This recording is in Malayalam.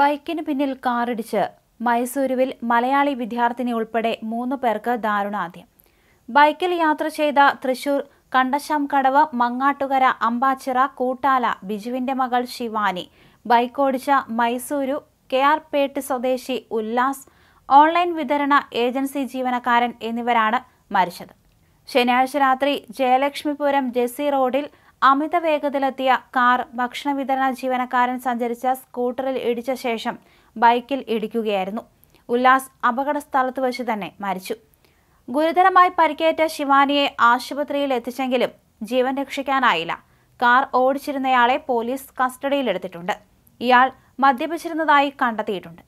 ബൈക്കിന് പിന്നിൽ കാറിടിച്ച് മൈസൂരുവിൽ മലയാളി വിദ്യാർത്ഥിനി ഉൾപ്പെടെ മൂന്ന് പേർക്ക് ദാരുണാദ്യം ബൈക്കിൽ യാത്ര ചെയ്ത തൃശൂർ കണ്ടശാം കടവ് മങ്ങാട്ടുകര അമ്പാച്ചിറ കൂട്ടാല ബിജുവിന്റെ മകൾ ശിവാനി ബൈക്കോടിച്ച മൈസൂരു കെ ആർ പേട്ട് സ്വദേശി ഉല്ലാസ് ഓൺലൈൻ വിതരണ ഏജൻസി ജീവനക്കാരൻ എന്നിവരാണ് മരിച്ചത് ശനിയാഴ്ച രാത്രി ജയലക്ഷ്മിപുരം ജെസി റോഡിൽ അമിത വേഗത്തിലെത്തിയ കാർ ഭക്ഷണ വിതരണ ജീവനക്കാരൻ സഞ്ചരിച്ച സ്കൂട്ടറിൽ ഇടിച്ച ശേഷം ബൈക്കിൽ ഇടിക്കുകയായിരുന്നു ഉല്ലാസ് അപകട സ്ഥലത്ത് വെച്ച് തന്നെ മരിച്ചു ഗുരുതരമായി പരിക്കേറ്റ ശിവാനിയെ ആശുപത്രിയിൽ എത്തിച്ചെങ്കിലും ജീവൻ രക്ഷിക്കാനായില്ല കാർ ഓടിച്ചിരുന്നയാളെ പോലീസ് കസ്റ്റഡിയിലെടുത്തിട്ടുണ്ട് ഇയാൾ മദ്യപിച്ചിരുന്നതായി കണ്ടെത്തിയിട്ടുണ്ട്